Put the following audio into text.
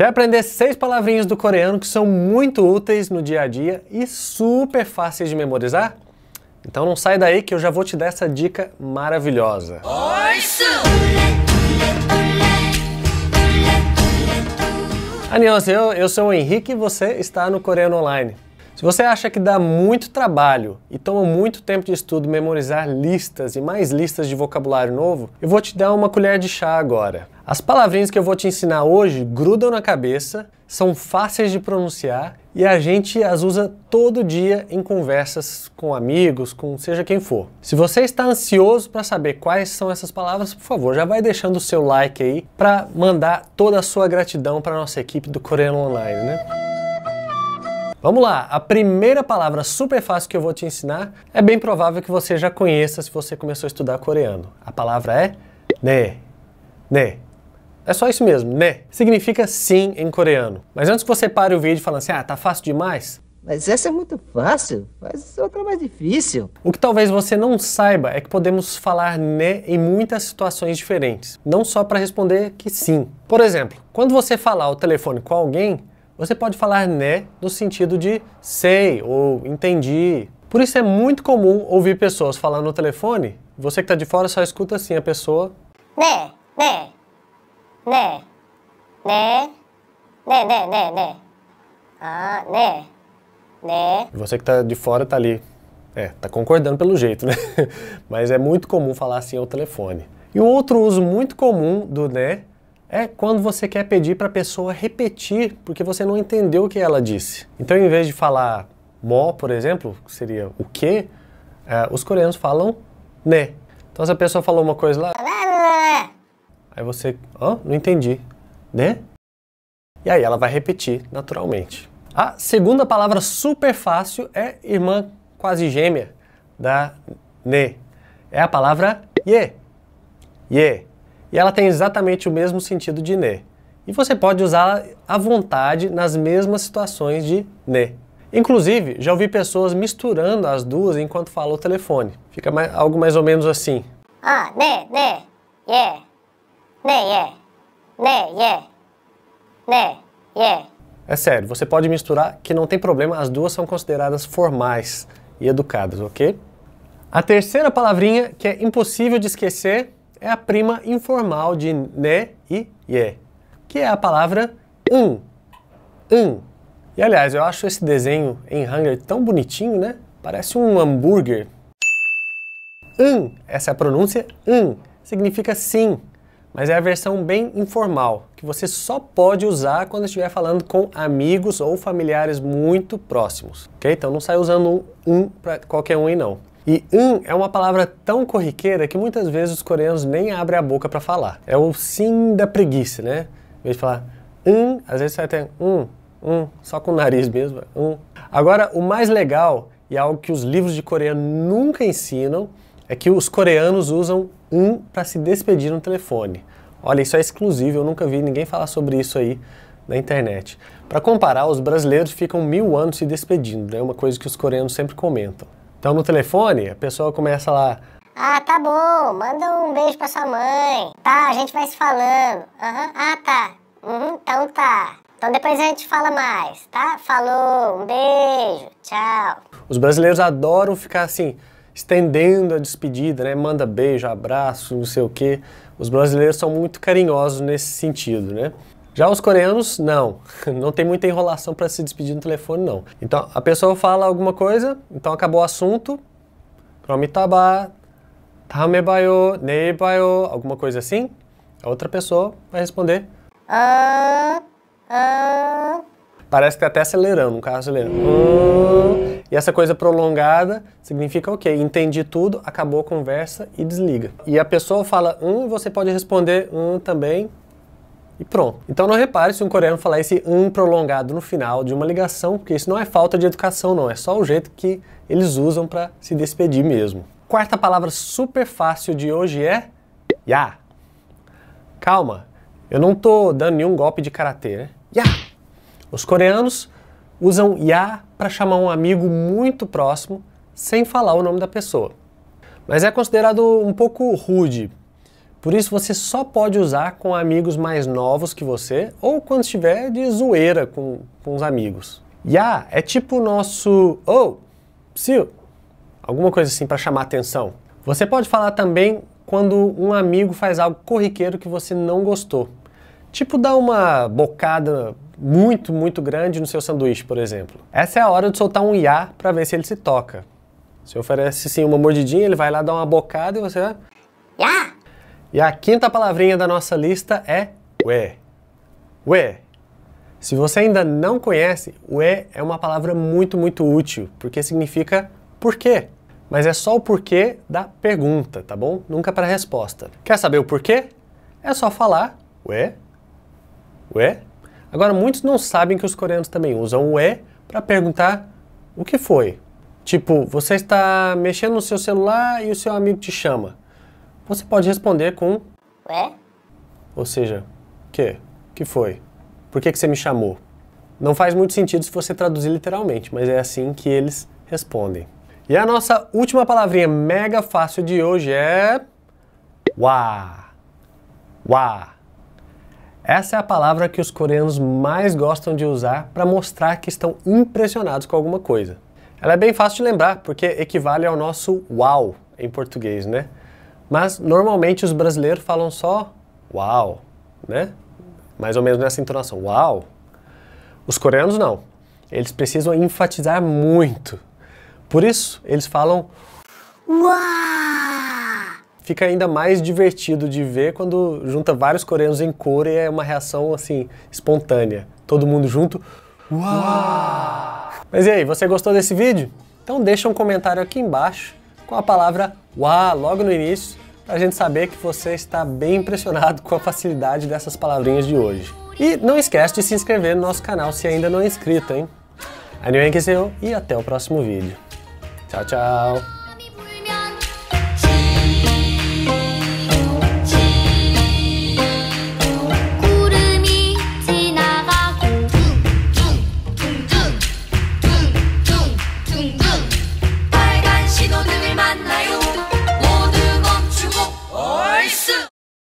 Quer aprender seis palavrinhas do coreano que são muito úteis no dia a dia e super fáceis de memorizar? Então não sai daí que eu já vou te dar essa dica maravilhosa. Annyeonghaseyo, eu sou o Henrique e você está no Coreano Online. Se você acha que dá muito trabalho e toma muito tempo de estudo memorizar listas e mais listas de vocabulário novo, eu vou te dar uma colher de chá agora. As palavrinhas que eu vou te ensinar hoje grudam na cabeça, são fáceis de pronunciar e a gente as usa todo dia em conversas com amigos, com seja quem for. Se você está ansioso para saber quais são essas palavras, por favor, já vai deixando o seu like aí para mandar toda a sua gratidão para nossa equipe do Coreano Online, né? Vamos lá, a primeira palavra super fácil que eu vou te ensinar é bem provável que você já conheça se você começou a estudar coreano. A palavra é ne. Ne. É só isso mesmo, né? Significa sim em coreano. Mas antes que você pare o vídeo falando assim, ah, tá fácil demais, mas essa é muito fácil, mas outra mais difícil. O que talvez você não saiba é que podemos falar né em muitas situações diferentes, não só para responder que sim. Por exemplo, quando você falar ao telefone com alguém, você pode falar né no sentido de sei ou entendi. Por isso é muito comum ouvir pessoas falando no telefone. Você que está de fora só escuta assim a pessoa. Né, né, né, né, né, né, né, né. Ah, né, né. Você que está de fora está ali. É, tá concordando pelo jeito, né? Mas é muito comum falar assim ao telefone. E um outro uso muito comum do né é quando você quer pedir para a pessoa repetir porque você não entendeu o que ela disse. Então, em vez de falar mo, por exemplo, que seria o que, é, os coreanos falam né. Então, se a pessoa falou uma coisa lá, aí você, oh, não entendi, né? E aí ela vai repetir naturalmente. A segunda palavra super fácil é irmã quase gêmea da ne. Né. É a palavra ye. Ye e ela tem exatamente o mesmo sentido de ne. E você pode usá-la à vontade nas mesmas situações de ne. Inclusive, já ouvi pessoas misturando as duas enquanto falam o telefone. Fica mais, algo mais ou menos assim. Ah, ne, ne, yeah, ne, yeah, ne, yeah, ne, yeah. É sério, você pode misturar que não tem problema, as duas são consideradas formais e educadas, ok? A terceira palavrinha que é impossível de esquecer é a prima informal de né e ye, que é a palavra um. Um. E aliás, eu acho esse desenho em Hangar tão bonitinho, né? Parece um hambúrguer. Um, essa é a pronúncia um, significa sim, mas é a versão bem informal, que você só pode usar quando estiver falando com amigos ou familiares muito próximos, ok? Então não sai usando um, um para qualquer um aí não. E um é uma palavra tão corriqueira que muitas vezes os coreanos nem abrem a boca para falar. É o sim da preguiça, né? Em vez de falar um, às vezes você até um, um, só com o nariz mesmo, um. Agora, o mais legal e algo que os livros de coreano nunca ensinam é que os coreanos usam um para se despedir no telefone. Olha, isso é exclusivo, eu nunca vi ninguém falar sobre isso aí na internet. Para comparar, os brasileiros ficam mil anos se despedindo, né? é né? uma coisa que os coreanos sempre comentam. Então no telefone, a pessoa começa lá. Ah, tá bom, manda um beijo pra sua mãe. Tá, a gente vai se falando. Uhum. Ah, tá. Uhum, então tá. Então depois a gente fala mais, tá? Falou, um beijo, tchau. Os brasileiros adoram ficar assim, estendendo a despedida, né? Manda beijo, abraço, não sei o quê. Os brasileiros são muito carinhosos nesse sentido, né? Já os coreanos, não. Não tem muita enrolação para se despedir no telefone, não. Então, a pessoa fala alguma coisa, então acabou o assunto. Krom itaba, tamebayo, neibayo, alguma coisa assim. A outra pessoa vai responder. Ah, ah. Parece que tá até acelerando, um carro acelerando. Hum. E essa coisa prolongada significa o quê? entendi tudo, acabou a conversa e desliga. E a pessoa fala um, você pode responder um também, e pronto. Então não repare se um coreano falar esse um prolongado no final de uma ligação, porque isso não é falta de educação não, é só o jeito que eles usam para se despedir mesmo. Quarta palavra super fácil de hoje é ya. Calma, eu não tô dando nenhum golpe de karatê, né? Ya. Os coreanos usam ya para chamar um amigo muito próximo sem falar o nome da pessoa. Mas é considerado um pouco rude, por isso você só pode usar com amigos mais novos que você ou quando estiver de zoeira com, com os amigos. Ya é tipo o nosso oh, psiu, alguma coisa assim para chamar atenção. Você pode falar também quando um amigo faz algo corriqueiro que você não gostou. Tipo dar uma bocada muito, muito grande no seu sanduíche, por exemplo. Essa é a hora de soltar um ya para ver se ele se toca. Você oferece sim uma mordidinha, ele vai lá dar uma bocada e você vai. E a quinta palavrinha da nossa lista é ué. Ué. Se você ainda não conhece, ué é uma palavra muito, muito útil, porque significa por quê. Mas é só o porquê da pergunta, tá bom? Nunca é para a resposta. Quer saber o porquê? É só falar ué, ué. Agora, muitos não sabem que os coreanos também usam ué para perguntar o que foi. Tipo, você está mexendo no seu celular e o seu amigo te chama você pode responder com Ué? Ou seja, que? Que foi? Por que, que você me chamou? Não faz muito sentido se você traduzir literalmente, mas é assim que eles respondem. E a nossa última palavrinha mega fácil de hoje é. Uá! Uá! Essa é a palavra que os coreanos mais gostam de usar para mostrar que estão impressionados com alguma coisa. Ela é bem fácil de lembrar, porque equivale ao nosso uau em português, né? Mas normalmente os brasileiros falam só uau, né? Mais ou menos nessa entonação, uau. Os coreanos não. Eles precisam enfatizar muito. Por isso, eles falam uau. Fica ainda mais divertido de ver quando junta vários coreanos em cor e é uma reação assim espontânea. Todo mundo junto. Uau! Mas e aí, você gostou desse vídeo? Então deixa um comentário aqui embaixo com a palavra uá logo no início, para a gente saber que você está bem impressionado com a facilidade dessas palavrinhas de hoje. E não esquece de se inscrever no nosso canal se ainda não é inscrito, hein? 안녕히 계세요 e até o próximo vídeo. Tchau, tchau!